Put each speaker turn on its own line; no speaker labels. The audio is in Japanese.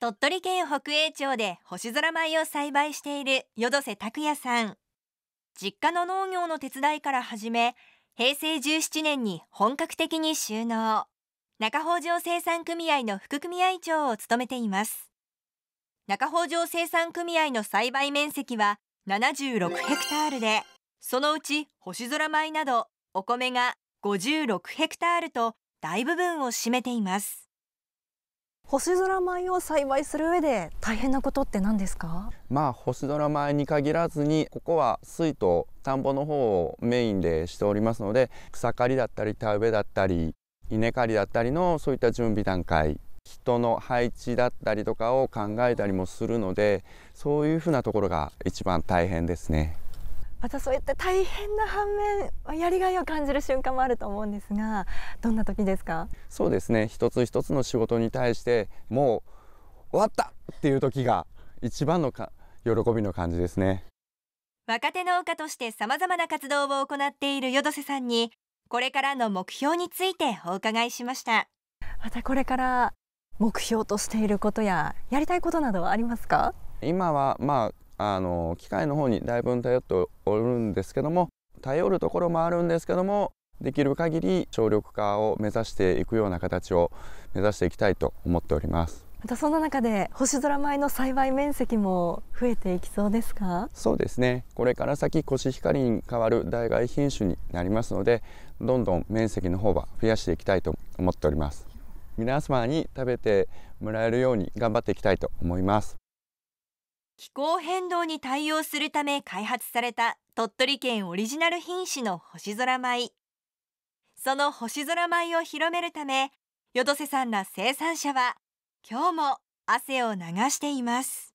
鳥取県北栄町で星空米を栽培している淀瀬拓也さん実家の農業の手伝いから始め平成17年に本格的に収納中北条生産組合の副組合長を務めています中北条生産組合の栽培面積は76ヘクタールでそのうち星空米などお米が56ヘクタールと大部分を占めています
星空米を栽培する上で大変なことって何ですか
まあ星空米に限らずにここは水と田んぼの方をメインでしておりますので草刈りだったり田植えだったり稲刈りだったりのそういった準備段階人の配置だったりとかを考えたりもするのでそういうふうなところが一番大変ですね。
またそういった大変な反面やりがいを感じる瞬間もあると思うんですがどんな時ですか
そうですね一つ一つの仕事に対してもう終わったっていう時が一番のか喜びの感じですね
若手農家としてさまざまな活動を行っている淀瀬さんにこれからの目標についてお伺い
しましたまたこれから目標としていることややりたいことなどはありますか
今はまああの機械の方にだいぶ頼っておるんですけども頼るところもあるんですけどもできる限り省力化を目指していくような形を目指していきたいと思っております
またそんな中で星空米の栽培面積も増えていきそうですか
そうですねこれから先コシヒカリに代わる代替品種になりますのでどんどん面積の方は増やしていきたいと思っております皆様に食べてもらえるように頑張っていきたいと思います
気候変動に対応するため開発された鳥取県オリジナル品種の星空米その星空米を広めるためよ瀬さんら生産者は今日も汗を流しています